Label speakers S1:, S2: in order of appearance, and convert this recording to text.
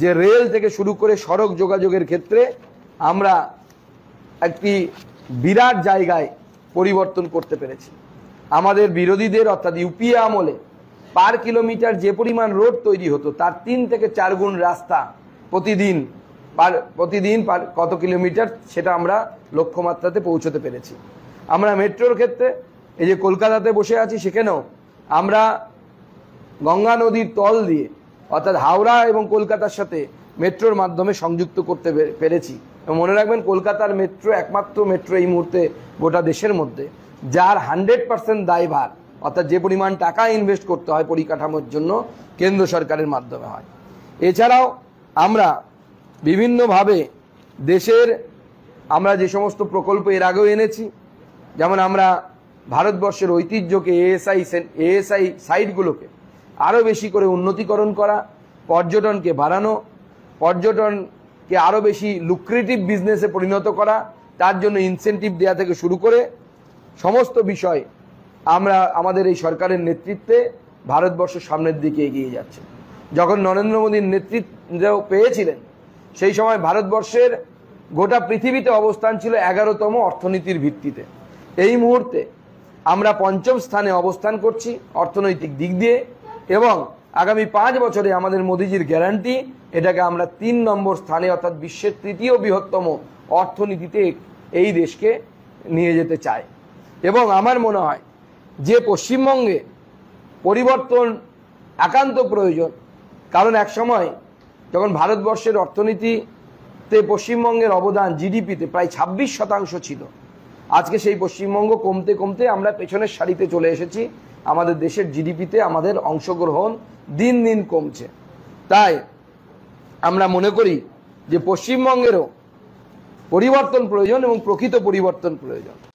S1: যে রেল থেকে শুরু করে সড়ক যোগাযোগের ক্ষেত্রে আমরা একটি বিরাট জায়গায় পরিবর্তন করতে পেরেছি আমাদের বিরোধীদের অর্থাৎ ইউপিএ আমলে পার কিলোমিটার যে পরিমাণ রোড তৈরি হতো তার তিন থেকে চার গুণ রাস্তা প্রতিদিন পার প্রতিদিন পার কত কিলোমিটার সেটা আমরা লক্ষ্যমাত্রাতে পৌঁছতে পেরেছি আমরা মেট্রোর ক্ষেত্রে এই যে কলকাতাতে বসে আছি সেখানেও আমরা গঙ্গা নদীর তল দিয়ে অর্থাৎ হাওড়া এবং কলকাতার সাথে মেট্রোর মাধ্যমে সংযুক্ত করতে পেরেছি মনে রাখবেন কলকাতার মেট্রো একমাত্র মেট্রো এই মুহূর্তে গোটা দেশের মধ্যে যার হান্ড্রেড পার্সেন্ট দায়ভার অর্থাৎ যে পরিমাণ টাকা ইনভেস্ট করতে হয় পরিকাঠামোর জন্য কেন্দ্র সরকারের মাধ্যমে হয় এছাড়াও আমরা বিভিন্নভাবে দেশের আমরা যে সমস্ত প্রকল্প এর আগেও এনেছি যেমন আমরা ভারতবর্ষের ঐতিহ্যকে এএসআই এএসআই সাইটগুলোকে আরও বেশি করে উন্নতিকরণ করা পর্যটনকে বাড়ানো পর্যটনকে আরও বেশি লুক্রেটিভ বিজনেসে পরিণত করা তার জন্য ইনসেন্টিভ দেওয়া থেকে শুরু করে সমস্ত বিষয় আমরা আমাদের এই সরকারের নেতৃত্বে ভারতবর্ষ সামনের দিকে এগিয়ে যাচ্ছে যখন নরেন্দ্র মোদীর নেতৃত্ব পেয়েছিলেন সেই সময় ভারতবর্ষের গোটা পৃথিবীতে অবস্থান ছিল এগারোতম অর্থনীতির ভিত্তিতে এই মুহূর্তে আমরা পঞ্চম স্থানে অবস্থান করছি অর্থনৈতিক দিক দিয়ে এবং আগামী পাঁচ বছরে আমাদের মোদিজির গ্যারান্টি এটাকে আমরা তিন নম্বর স্থানে অর্থাৎ বিশ্বের তৃতীয় বৃহত্তম অর্থনীতিতে এই দেশকে নিয়ে যেতে চায় এবং আমার মনে হয় যে পশ্চিমবঙ্গে পরিবর্তন একান্ত প্রয়োজন কারণ এক সময় যখন ভারতবর্ষের অর্থনীতিতে পশ্চিমবঙ্গের অবদান জিডিপিতে প্রায় ২৬ শতাংশ ছিল আজকে সেই পশ্চিমবঙ্গ কমতে কমতে আমরা পেছনের সারিতে চলে এসেছি আমাদের দেশের জিডিপিতে আমাদের অংশগ্রহণ দিন দিন কমছে তাই আমরা মনে করি যে পশ্চিমবঙ্গেরও পরিবর্তন প্রয়োজন এবং প্রকৃত পরিবর্তন প্রয়োজন